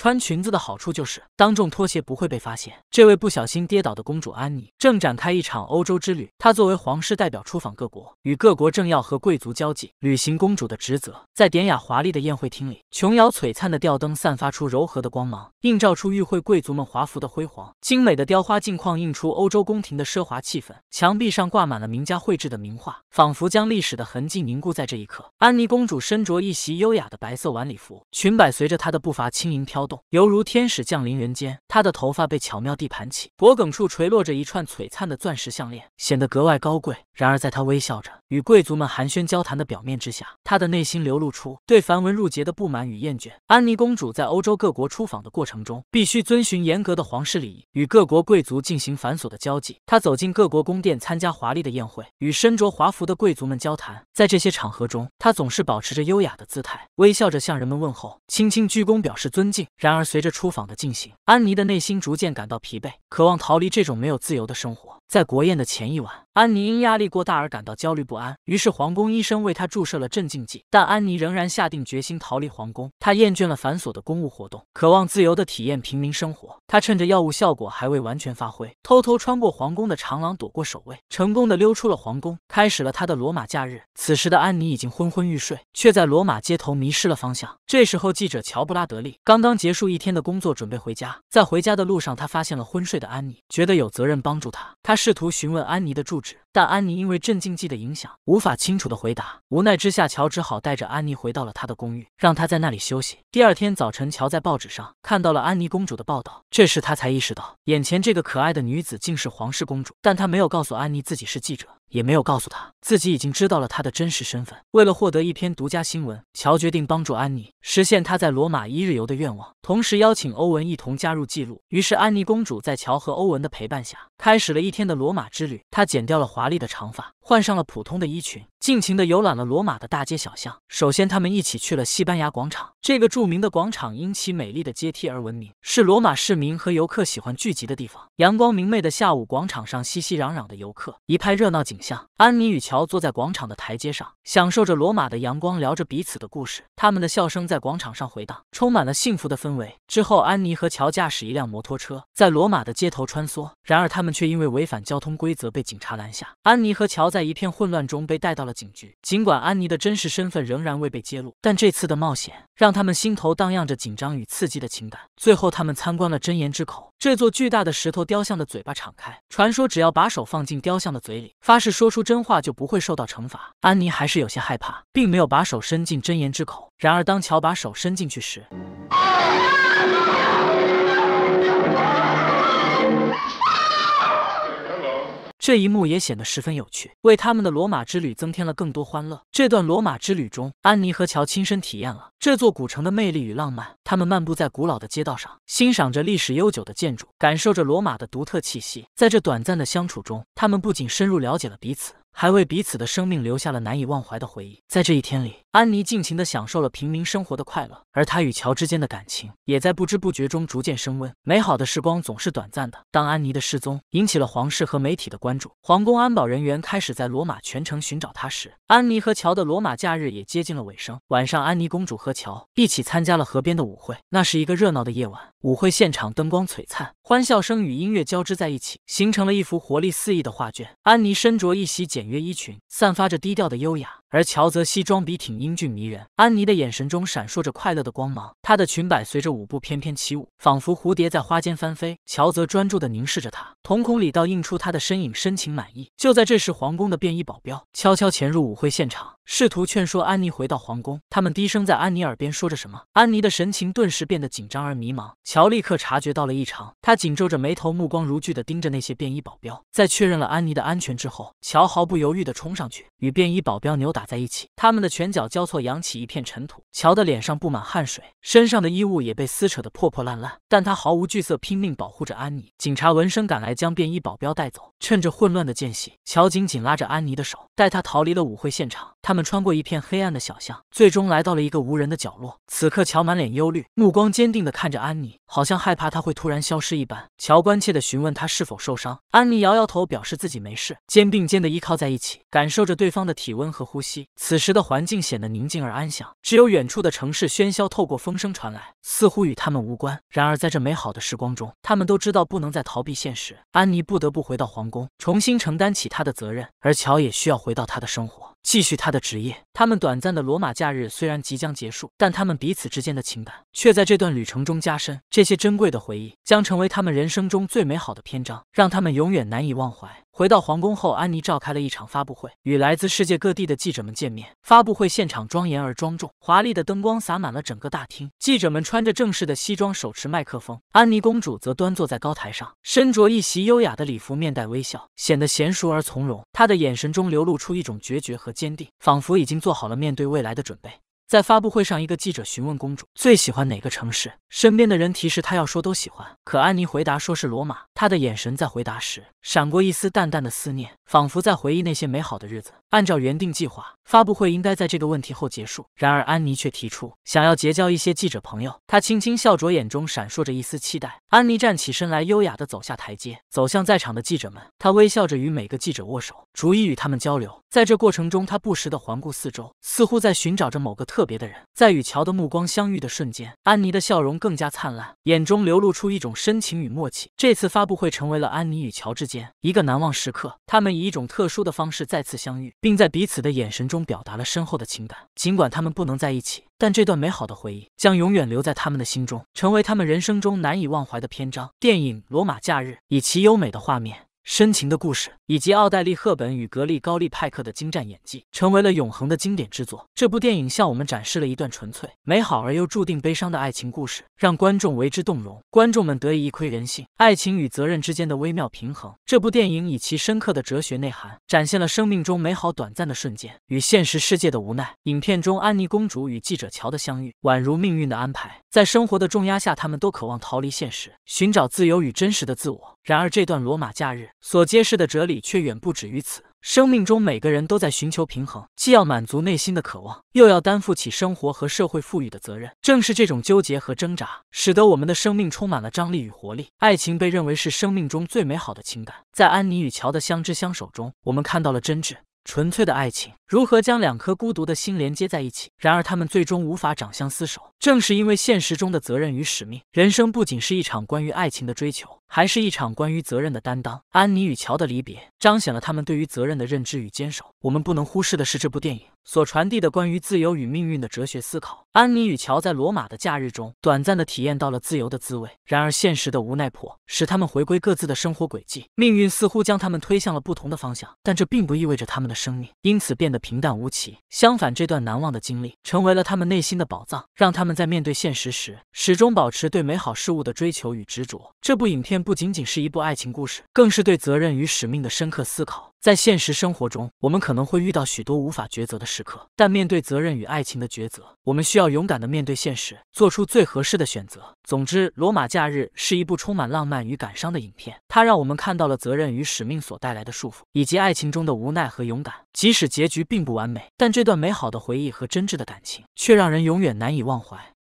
穿裙子的好处就是当众脱鞋不会被发现。这位不小心跌倒的公主安妮正展开一场欧洲之旅。她作为皇室代表出访各国，与各国政要和贵族交际，履行公主的职责。在典雅华丽的宴会厅里，琼瑶璀璨的吊灯散发出柔和的光芒，映照出与会贵族们华服的辉煌。精美的雕花镜框映出欧洲宫廷的奢华气氛。墙壁上挂满了名家绘制的名画，仿佛将历史的痕迹凝固在这一刻。安妮公主身着一袭优雅的白色晚礼服，裙摆随着她的步伐轻盈飘。动犹如天使降临人间，她的头发被巧妙地盘起，脖梗处垂落着一串璀璨的钻石项链，显得格外高贵。然而，在她微笑着与贵族们寒暄交谈的表面之下，她的内心流露出对繁文缛节的不满与厌倦。安妮公主在欧洲各国出访的过程中，必须遵循严格的皇室礼仪，与各国贵族进行繁琐的交际。她走进各国宫殿，参加华丽的宴会，与身着华服的贵族们交谈。在这些场合中，她总是保持着优雅的姿态，微笑着向人们问候，轻轻鞠躬表示尊敬。然而，随着出访的进行，安妮的内心逐渐感到疲惫，渴望逃离这种没有自由的生活。在国宴的前一晚。安妮因压力过大而感到焦虑不安，于是皇宫医生为她注射了镇静剂。但安妮仍然下定决心逃离皇宫。她厌倦了繁琐的公务活动，渴望自由的体验平民生活。她趁着药物效果还未完全发挥，偷偷穿过皇宫的长廊，躲过守卫，成功的溜出了皇宫，开始了她的罗马假日。此时的安妮已经昏昏欲睡，却在罗马街头迷失了方向。这时候，记者乔布拉德利刚刚结束一天的工作，准备回家。在回家的路上，他发现了昏睡的安妮，觉得有责任帮助她。他试图询问安妮的住。лучше. 但安妮因为镇静剂的影响无法清楚的回答，无奈之下，乔只好带着安妮回到了他的公寓，让她在那里休息。第二天早晨，乔在报纸上看到了安妮公主的报道，这时他才意识到眼前这个可爱的女子竟是皇室公主。但他没有告诉安妮自己是记者，也没有告诉她自己已经知道了她的真实身份。为了获得一篇独家新闻，乔决定帮助安妮实现她在罗马一日游的愿望，同时邀请欧文一同加入记录。于是，安妮公主在乔和欧文的陪伴下，开始了一天的罗马之旅。她剪掉了环。华丽的长发。换上了普通的衣裙，尽情地游览了罗马的大街小巷。首先，他们一起去了西班牙广场，这个著名的广场因其美丽的阶梯而闻名，是罗马市民和游客喜欢聚集的地方。阳光明媚的下午，广场上熙熙攘攘的游客，一派热闹景象。安妮与乔坐在广场的台阶上，享受着罗马的阳光，聊着彼此的故事。他们的笑声在广场上回荡，充满了幸福的氛围。之后，安妮和乔驾驶一辆摩托车在罗马的街头穿梭，然而他们却因为违反交通规则被警察拦下。安妮和乔在在一片混乱中被带到了警局。尽管安妮的真实身份仍然未被揭露，但这次的冒险让他们心头荡漾着紧张与刺激的情感。最后，他们参观了真言之口，这座巨大的石头雕像的嘴巴敞开。传说只要把手放进雕像的嘴里，发誓说出真话，就不会受到惩罚。安妮还是有些害怕，并没有把手伸进真言之口。然而，当乔把手伸进去时，这一幕也显得十分有趣，为他们的罗马之旅增添了更多欢乐。这段罗马之旅中，安妮和乔亲身体验了这座古城的魅力与浪漫。他们漫步在古老的街道上，欣赏着历史悠久的建筑，感受着罗马的独特气息。在这短暂的相处中，他们不仅深入了解了彼此，还为彼此的生命留下了难以忘怀的回忆。在这一天里，安妮尽情地享受了平民生活的快乐，而她与乔之间的感情也在不知不觉中逐渐升温。美好的时光总是短暂的，当安妮的失踪引起了皇室和媒体的关注，皇宫安保人员开始在罗马全城寻找她时，安妮和乔的罗马假日也接近了尾声。晚上，安妮公主和乔一起参加了河边的舞会，那是一个热闹的夜晚。舞会现场灯光璀璨，欢笑声与音乐交织在一起，形成了一幅活力四溢的画卷。安妮身着一袭简约衣裙，散发着低调的优雅。而乔泽西装笔挺，英俊迷人。安妮的眼神中闪烁着快乐的光芒，她的裙摆随着舞步翩翩起舞，仿佛蝴蝶在花间翻飞。乔泽专注地凝视着她。瞳孔里倒映出他的身影，深情满意。就在这时，皇宫的便衣保镖悄悄潜入舞会现场，试图劝说安妮回到皇宫。他们低声在安妮耳边说着什么，安妮的神情顿时变得紧张而迷茫。乔立刻察觉到了异常，他紧皱着眉头，目光如炬地盯着那些便衣保镖。在确认了安妮的安全之后，乔毫不犹豫地冲上去，与便衣保镖扭打在一起。他们的拳脚交错，扬起一片尘土。乔的脸上布满汗水，身上的衣物也被撕扯得破破烂烂，但他毫无惧色，拼命保护着安妮。警察闻声赶来。将便衣保镖带走，趁着混乱的间隙，乔紧紧拉着安妮的手，带她逃离了舞会现场。他们穿过一片黑暗的小巷，最终来到了一个无人的角落。此刻，乔满脸忧虑，目光坚定的看着安妮，好像害怕她会突然消失一般。乔关切的询问她是否受伤，安妮摇摇头，表示自己没事。肩并肩的依靠在一起，感受着对方的体温和呼吸。此时的环境显得宁静而安详，只有远处的城市喧嚣透过风声传来，似乎与他们无关。然而，在这美好的时光中，他们都知道不能再逃避现实。安妮不得不回到皇宫，重新承担起她的责任，而乔也需要回到他的生活。继续他的职业。他们短暂的罗马假日虽然即将结束，但他们彼此之间的情感却在这段旅程中加深。这些珍贵的回忆将成为他们人生中最美好的篇章，让他们永远难以忘怀。回到皇宫后，安妮召开了一场发布会，与来自世界各地的记者们见面。发布会现场庄严而庄重，华丽的灯光洒满了整个大厅。记者们穿着正式的西装，手持麦克风。安妮公主则端坐在高台上，身着一袭优雅的礼服，面带微笑，显得娴熟而从容。她的眼神中流露出一种决绝和坚定，仿佛已经做好了面对未来的准备。在发布会上，一个记者询问公主最喜欢哪个城市，身边的人提示她要说都喜欢，可安妮回答说是罗马，她的眼神在回答时闪过一丝淡淡的思念。仿佛在回忆那些美好的日子。按照原定计划，发布会应该在这个问题后结束。然而，安妮却提出想要结交一些记者朋友。她轻轻笑着，眼中闪烁着一丝期待。安妮站起身来，优雅地走下台阶，走向在场的记者们。她微笑着与每个记者握手，逐一与他们交流。在这过程中，她不时地环顾四周，似乎在寻找着某个特别的人。在与乔的目光相遇的瞬间，安妮的笑容更加灿烂，眼中流露出一种深情与默契。这次发布会成为了安妮与乔之间一个难忘时刻。他们。以一种特殊的方式再次相遇，并在彼此的眼神中表达了深厚的情感。尽管他们不能在一起，但这段美好的回忆将永远留在他们的心中，成为他们人生中难以忘怀的篇章。电影《罗马假日》以其优美的画面。深情的故事，以及奥黛丽·赫本与格力高利·派克的精湛演技，成为了永恒的经典之作。这部电影向我们展示了一段纯粹、美好而又注定悲伤的爱情故事，让观众为之动容。观众们得以一窥人性、爱情与责任之间的微妙平衡。这部电影以其深刻的哲学内涵，展现了生命中美好短暂的瞬间与现实世界的无奈。影片中，安妮公主与记者乔的相遇，宛如命运的安排。在生活的重压下，他们都渴望逃离现实，寻找自由与真实的自我。然而，这段罗马假日所揭示的哲理却远不止于此。生命中每个人都在寻求平衡，既要满足内心的渴望，又要担负起生活和社会赋予的责任。正是这种纠结和挣扎，使得我们的生命充满了张力与活力。爱情被认为是生命中最美好的情感，在安妮与乔的相知相守中，我们看到了真挚、纯粹的爱情。如何将两颗孤独的心连接在一起？然而他们最终无法长相厮守，正是因为现实中的责任与使命。人生不仅是一场关于爱情的追求，还是一场关于责任的担当。安妮与乔的离别，彰显了他们对于责任的认知与坚守。我们不能忽视的是，这部电影所传递的关于自由与命运的哲学思考。安妮与乔在罗马的假日中，短暂的体验到了自由的滋味。然而现实的无奈迫使他们回归各自的生活轨迹，命运似乎将他们推向了不同的方向。但这并不意味着他们的生命因此变得。平淡无奇，相反，这段难忘的经历成为了他们内心的宝藏，让他们在面对现实时始终保持对美好事物的追求与执着。这部影片不仅仅是一部爱情故事，更是对责任与使命的深刻思考。在现实生活中，我们可能会遇到许多无法抉择的时刻，但面对责任与爱情的抉择，我们需要勇敢的面对现实，做出最合适的选择。总之，《罗马假日》是一部充满浪漫与感伤的影片，它让我们看到了责任与使命所带来的束缚，以及爱情中的无奈和勇敢。即使结局并不完美，但这段美好的回忆和真挚的感情却让人永远难以忘怀。